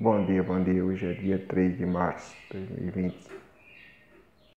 Bom dia, bom dia. Hoje é dia 3 de março de 2020.